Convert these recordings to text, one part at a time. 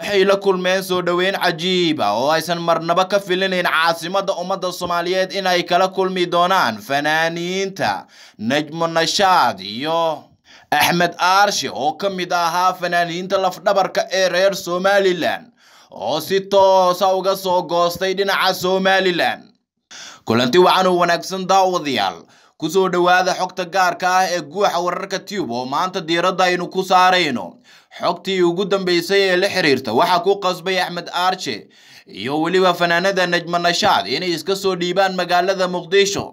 waxay la kulmeen soo dhoweyn cajiib ah oo aysan marnaba ka filinayn caasimadda ummadda soomaaliyeed inay kala kulmi doonaan fanaaniinta najmo nashaad iyo axmed aarshe oo ka mid ahaa fanaaniinta lafdhabarka ee reer somalilan oo si toosa uga soo goostay dhinaca somalilan kulanti waxaanu wanaagsan daawadayaal kusoo dhowaada xogta gaarka ah ee guuxa wararka tube oo maanta diiradda aynu ku saarayno xogtii ugu dambaysay ee la xiriirta waxaa ku qasbay axmed aarje iyo weliba fanaanada najma nashaad inay iska soo dhiibaan magaalada muqdisho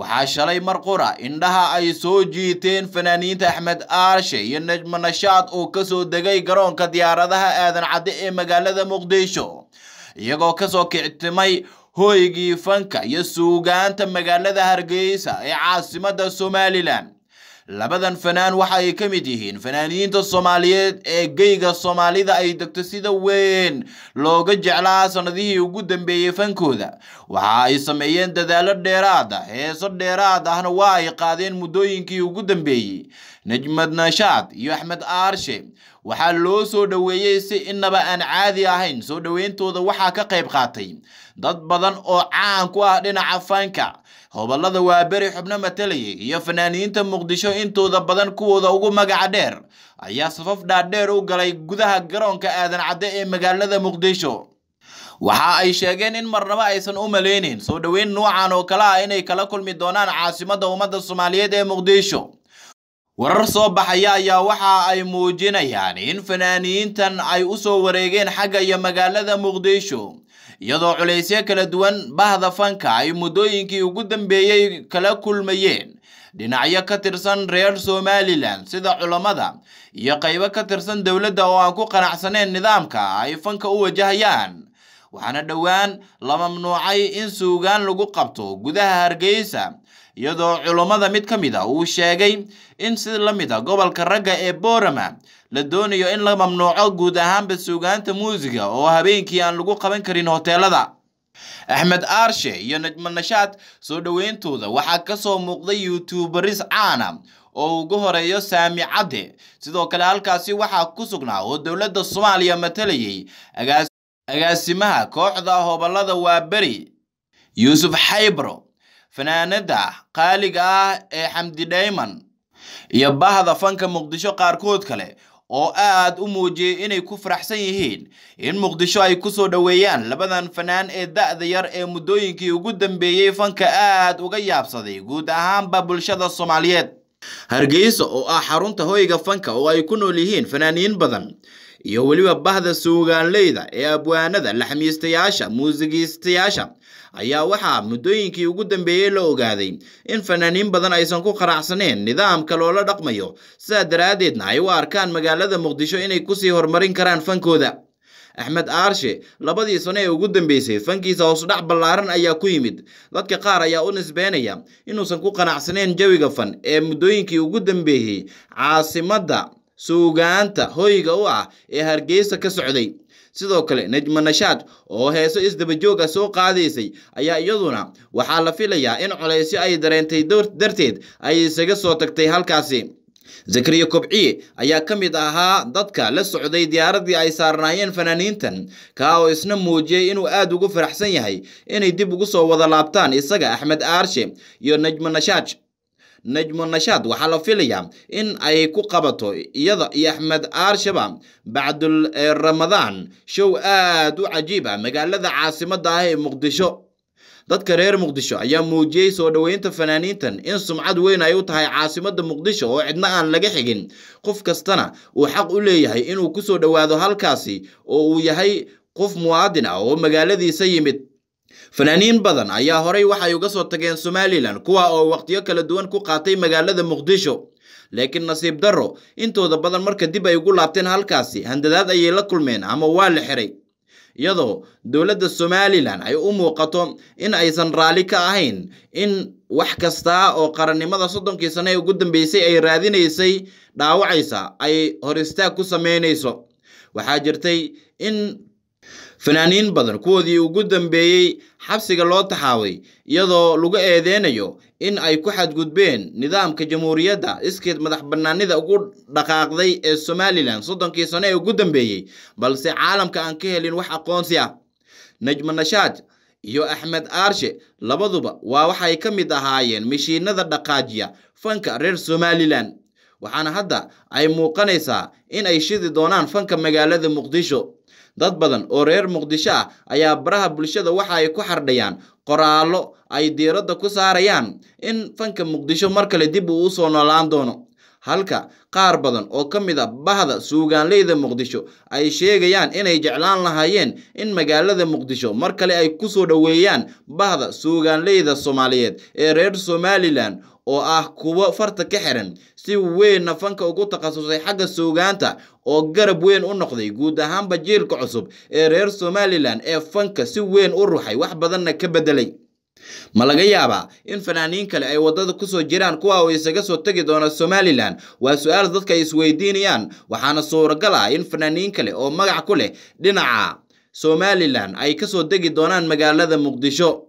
waxaa shalay mar qura indhaha ay soo jiiteen fanaaniinta axmed aarshe iyo najma nashaad oo kasoo degay garoonka diyaaradaha aadan cadde ee magaalada muqdisho iyagoo kasoo kictimay hooygii fanka iyo suugaanta magaalada hargeysa ee caasimada somalilan labadan fanaan waxa ay ka mid yihiin fanaaniinta soomaaliyeed ee geyga soomaalida ay degto sida weyn looga jeclaa sannadihii ugu dambeeyey fankooda waxa ay sameeyeen dadaallo dheeraad ah heeso dheeraad ahna waa ay qaadeen muddooyinkii ugu dambeeyey najmad nashaad iyo axmed aarshe waxaa loo soo dhoweeyey si inaba aan caadi ahayn soo dhoweyntooda waxaa ka qayb qaatay dad badan oo caan ku ah dhinaca fanka hobolada waaberi xubno matalaya iyo fanaaniyiinta muqdisho intooda badan kuwooda ugu magaca dheer ayaa safaf dhaadheer u galay gudaha garoonka aadan cadde ee magaalada muqdisho waxa ay sheegeen in marnaba aysan u malaynayn soo dhoweyn nuucan oo kale ah inay kala kulmi doonaan caasimadda ummadda soomaaliyeed ee muqdisho warar soo baxaya ayaa waxa ay muujinayaan in fanaaniyiintan ay u soo wareegeen xagga iyo magaalada muqdisho iyadoo culaysyo kala duwan bahda fanka ay muddooyinkii ugu dambeeyey kala kulmayeen dhinacyo ka tirsan reer somalilan sida culammada iyo qaybo ka tirsan dowladda oo aan ku qanacsaneen nidaamka ay fanka u wajahayaan waxaana dhowaan la mamnuucay in suugaan lagu qabto gudaha hargeysa iyadoo culammada mid ka mid a ah uu sheegay in si la mid a ah gobolka ragga ee boorama la doonayo in la mamnuuco guud ahaanba suugaanta muusiga oo habeenkii aan lagu qaban karin hoteelada axmed aarshe iyo najmo soo dhoweyntooda waxaa ka soo muuqday yuutubaris caana oo ugu horeeyo saami cadde sidoo kale halkaasi waxaa ku sugnaa oo dowladda soomaaliya matalayay agaasimaha kooxda hobolada waaberi yuusuf xaybro fanaanada qaaliga ah ee xamdi dhayman iyo bahda fanka muqdisho qaarkood kale oo aad u muujiyey inay ku faraxsan yihiin in muqdisho ay ku soo dhoweeyaan labadan fanaan ee da'da yar ee muddooyinkii ugu dambeeyey fanka aad uga yaabsaday guud ahaanba bulshada soomaaliyeed hargeysa oo ah xarunta hoyga fanka oo ay ku nool yihiin fanaaniin badan iyo weliba bahda suugaanleyda ee abwaanada laxmiistayaasha muusigiistayaasha ayaa waxaa muddooyinkii ugu dambeeyey la ogaaday in fanaaniin badan aysan ku qanacsaneen nidaamka loola dhaqmayo sidaa daraaddeedna ay u arkaan magaalada muqdisho inay ku sii horumarin karaan fankooda axmed aarshe labadii sano ee ugu dambeysay fankiisa hoosudhac ballaaran ayaa ku yimid dadka qaar ayaa u nisbeynaya inuusan ku qanacsaneyn jawiga fan ee muddooyinkii ugu dambeeyey caasimadda suugaanta hoyga u ah ee hargeysa ka socday sidoo kale najma nashaad oo heeso isdabajooga soo qaadaysay ayaa iyaduna waxaa la filayaa in colaysyo ay dareentay darteed ay isaga soo tagtay halkaasi zakariya kobciye ayaa ka mid ahaa dadka la socday diyaaraddii ay saarnaayeen fanaaniintan kaa oo isna muujiyey inuu aad ugu faraxsan yahay inay dib ugu soo wada laabtaan isaga axmed aarshe iyo najma nashaaj najmo nashaad waxaa la filayaa in ay ku qabato iyada iyo axmed al-shabaab bacdul eh, ramadaan show aad u cajiib ah magaalada caasimada ah ee muqdisho dadka reer muqdisho ayaa muujiyey soo dhoweynta fanaaniintan in sumcad weyn ay u tahay caasimada muqdisho oo cidna aan laga xigin qof kastana uu xaq u leeyahay inuu ku soo dhowaado halkaasi oo uu yahay qof muwaadin ah oo magaaladiisa yimid fanaaniin badan ayaa horay waxay uga soo tageen somalilan kuwa oo wakhtiyo kala duwan ku qaatay magaalada muqdisho laakiin nasiib darro intooda badan marka dib ay ugu laabteen halkaasi handadaad ayay la kulmeen ama waa la xiray iyadoo dowladda somalilan ay u muuqato in aysan raalli ka ahayn in wax kastaa oo qarannimada soddonkii sane ee ugu dambeysay ay raadinaysay dhaawacaysa ay hor istaag ku sameynayso waxaa jirtay in fanaaniin badan kuwoodii ugu dambeeyey xabsiga loo taxaabay iyadoo lagu eedeynayo in ay ku xadgudbeen nidaamka jamhuuriyadda iskeed madax bannaanida ugu dhaqaaqday ee somalilan soddonkii sano ee ugu dambeeyey balse caalamka aan ka helin wax aqoonsi ah najma nashaad iyo axmed aarshe labaduba waa waxay ka mid ahaayeen mishiinada dhaqaajiya fanka reer somalilan waxaana hadda ay muuqanaysaa in ay shidi doonaan fanka magaalada muqdisho dad badan oo reer muqdisho ah ayaa baraha bulshada waxa ay ku xardhayaan qoraallo ay diiradda ku saarayaan in fanka muqdisho mar kale dib uu usoo noolaan doono halka qaar badan oo ka mid a ah bahda suugaanleyda muqdisho ay sheegayaan inay jeclaan lahaayeen in magaalada muqdisho mar kale ay kusoo dhoweeyaan bahda suugaanleyda soomaaliyeed ee reer somalilan oo ah kuwo farta ka xiran si weynna fanka ugu takhasusay xagga suugaanta oo garab weyn u noqday guud ahaanba jiilka cusub ee reer somalilan ee fanka si weyn u ruxay wax badanna ka bedelay ma laga yaabaa in fanaaniin kale ay waddada ku soo jiraan kuwa uu isaga soo tegi doona somalilan waa su-aal dadka ay isweydiinayaan waxaana suuragal ah in fanaaniin kale oo magac ku leh dhinaca somalilan ay ka soo degi doonaan magaalada muqdisho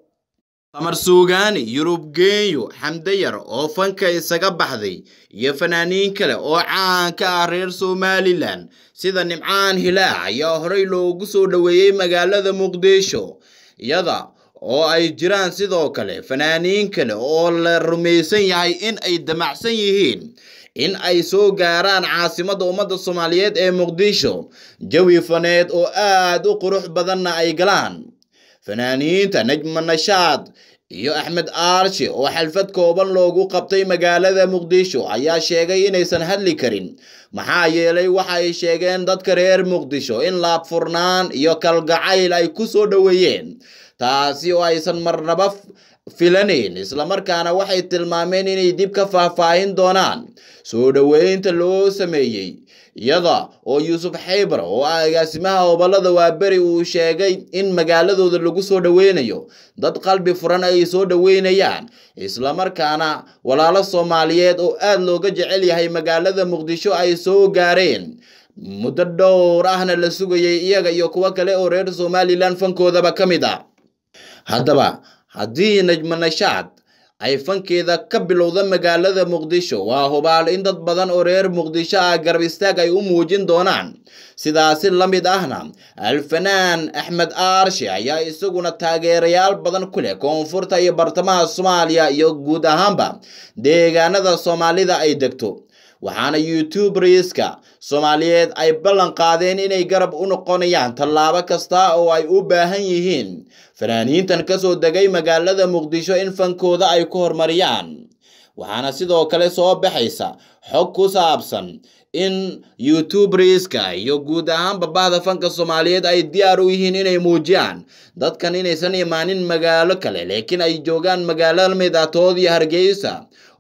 qamar suugaani yurub geenyo xamdayar oo fanka isaga baxday iyo fanaaniin kale oo caan ka ah reer somalilan sida nimcaan hilaac ayaa horay loogu soo dhoweeyey magaalada muqdisho iyada oo ay jiraan sidoo kale fanaaniin kale oo la rumaysan yahay in ay damacsan yihiin in ay soo gaaraan caasimadda ummadda soomaaliyeed ee muqdisho jawi faneed oo aad u qurux badanna ay galaan fanaaniinta najma nashaad iyo axmed aarshe oo xalfad kooban loogu qabtay magaalada muqdisho ayaa sheegay inaysan hadli karin maxaa yeelay waxa ay sheegeen dadka reer muqdisho in laabfurnaan iyo kalgacayl ay ku soo dhoweeyeen taasi oo aysan marnaba filanayn islamarkaana waxay tilmaameen inay dib ka faahfaahin doonaan soo dhoweynta loo sameeyey iyada oo yuusuf xaybar oo ah agaasimaha gobolada waaberi uu sheegay in magaaladooda lagu soo dhoweynayo dad qalbi furan ay soo dhoweynayaan islamarkaana walaalo soomaaliyeed oo aad looga jecel yahay magaalada muqdisho ay soo gaareen muddo dhowr ahna la sugayay iyaga iyo kuwo kale oo reer somalilan fankoodaba ka mid a ah. haddaba haddii najmana shacad ay fankeeda ka bilowda magaalada muqdisho waa hubaal in dad badan oo reer muqdisho ah garab istaag ay u muujin doonaan sidaasi la mid ahna alfanaan axmed aarshi ayaa isaguna taageerayaal badan ku leh koonfurta iyo bartamaha soomaaliya iyo guud ahaanba deegaanada soomaalida ay degto waxaana youtube riiska soomaaliyeed ay ballan qaadeen inay garab u noqonayaan tallaabo kasta oo ay u baahan yihiin fanaaniintan kasoo degay magaalada muqdisho in fankooda ay ku horumariyaan waxaana sidoo kale soo baxaysa xog ku saabsan in youtubriska iyo guud ahaanba babahda fanka soomaaliyeed ay diyaar u yihiin inay muujiyaan dadkan inaysan imaanin magaalo kale laakiin ay joogaan magaalo midatood iyo hargeysa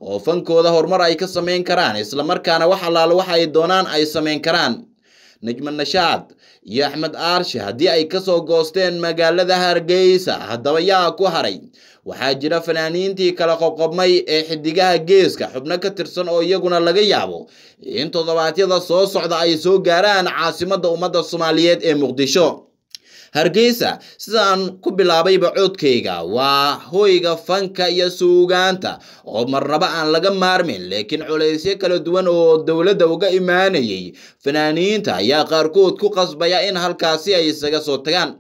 oo fankooda horumar ay ka samayn karaan islamarkaana wax allaalo waxa ay doonaan ay samayn karaan najma iyo axmed aarshe haddii ay kasoo goosteen magaalada hargeysa haddaba yaa ku haray waxaa jira fanaaniintii kala qoqobmay ee xidigaha geeska xubno ka tirsan oo iyaguna laga yaabo in toddobaadyada soo socda ay soo gaaraan caasimadda ummadda soomaaliyeed ee muqdisho hargeysa sidaan ku bilaabayba codkayga waa hoyga fanka iyo suugaanta oo marnaba aan laga maarmin laakiin culaysyo kala duwan oo dowladda uga imaanayay fanaaniinta ayaa qaarkood ku qasbaya in halkaasi ay isaga soo tagaan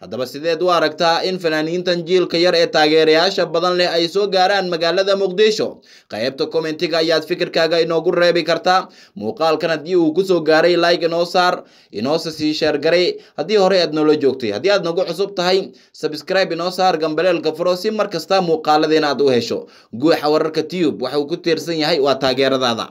haddaba sideed u aragtaa in fanaaniintan jiilka yar ee taageerayaasha badan leh ay soo gaaraan magaalada muqdisho qaybta commentiga ayaad fikirkaaga inoogu reebi kartaa muuqaalkan haddii uu kusoo gaaray like inoo saar inoose sii sheergaray haddii hore aad noola joogtay haddii aad nagu cusub tahay sabscribe inoo saar gambaleelka furo si markasta kasta muuqaaladeen aad u hesho guuxa wararka tube waxauu ku tiirsan yahay waa taageeradaada